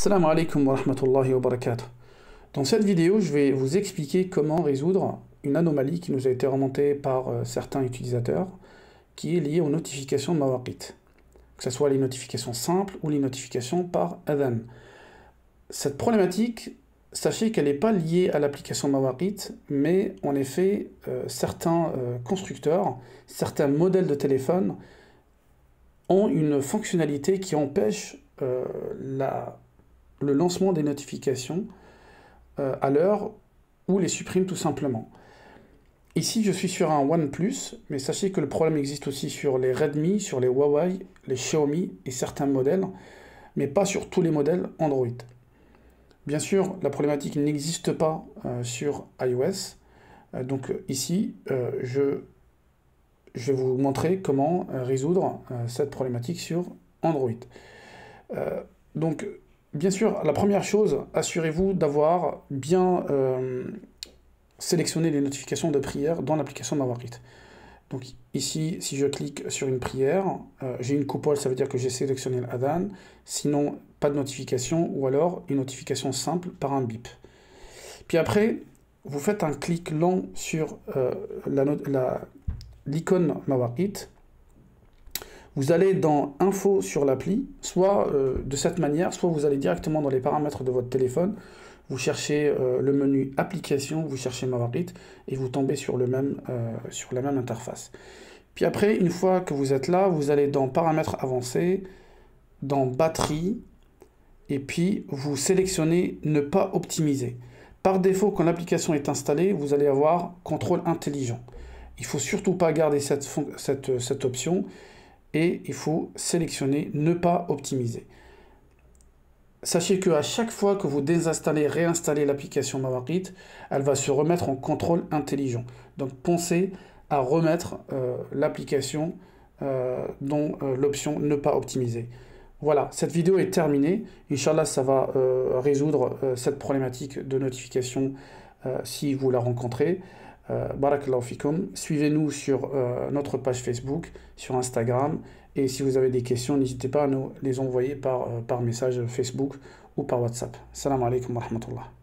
Salam alaikum wa rahmatullahi wa barakatuh. Dans cette vidéo, je vais vous expliquer comment résoudre une anomalie qui nous a été remontée par euh, certains utilisateurs, qui est liée aux notifications de Mawaqit, que ce soit les notifications simples ou les notifications par Adhan. Cette problématique, sachez qu'elle n'est pas liée à l'application Mawaqit, mais en effet, euh, certains euh, constructeurs, certains modèles de téléphone ont une fonctionnalité qui empêche la le lancement des notifications euh, à l'heure ou les supprime tout simplement. Ici, je suis sur un OnePlus, mais sachez que le problème existe aussi sur les Redmi, sur les Huawei, les Xiaomi et certains modèles, mais pas sur tous les modèles Android. Bien sûr, la problématique n'existe pas euh, sur iOS. Euh, donc ici, je, je, vais vous montrer comment résoudre cette problématique sur Android. donc Bien sûr, la première chose, assurez-vous d'avoir bien euh, sélectionné les notifications de prière dans l'application Mawarit. Donc ici, si je clique sur une prière, euh, j'ai une coupole, ça veut dire que j'ai sélectionné l'Adan. Sinon, pas de notification ou alors une notification simple par un bip. Puis après, vous faites un clic long sur euh, l'icône la, vous allez dans Info sur l'appli, soit euh, de cette manière, soit vous allez directement dans les paramètres de votre téléphone, vous cherchez euh, le menu Application, vous cherchez Mavarit et vous tombez sur, le même, euh, sur la même interface. Puis après, une fois que vous êtes là, vous allez dans Paramètres avancés, dans Batterie, et puis vous sélectionnez Ne pas optimiser. Par défaut, quand l'application est installée, vous allez avoir Contrôle intelligent. Il ne faut surtout pas garder cette, cette, cette option et il faut sélectionner ne pas optimiser. Sachez que à chaque fois que vous désinstallez, réinstallez l'application Mavarit, elle va se remettre en contrôle intelligent. Donc pensez à remettre euh, l'application euh, dont euh, l'option ne pas optimiser. Voilà, cette vidéo est terminée. Inch'Allah, ça va résoudre cette problématique de notification si vous la rencontrez. Euh, Barakallahu fikum. Suivez-nous sur euh, notre page Facebook, sur Instagram. Et si vous avez des questions, n'hésitez pas à nous les envoyer par, euh, par message Facebook ou par WhatsApp. Salam alaikum wa rahmatullah.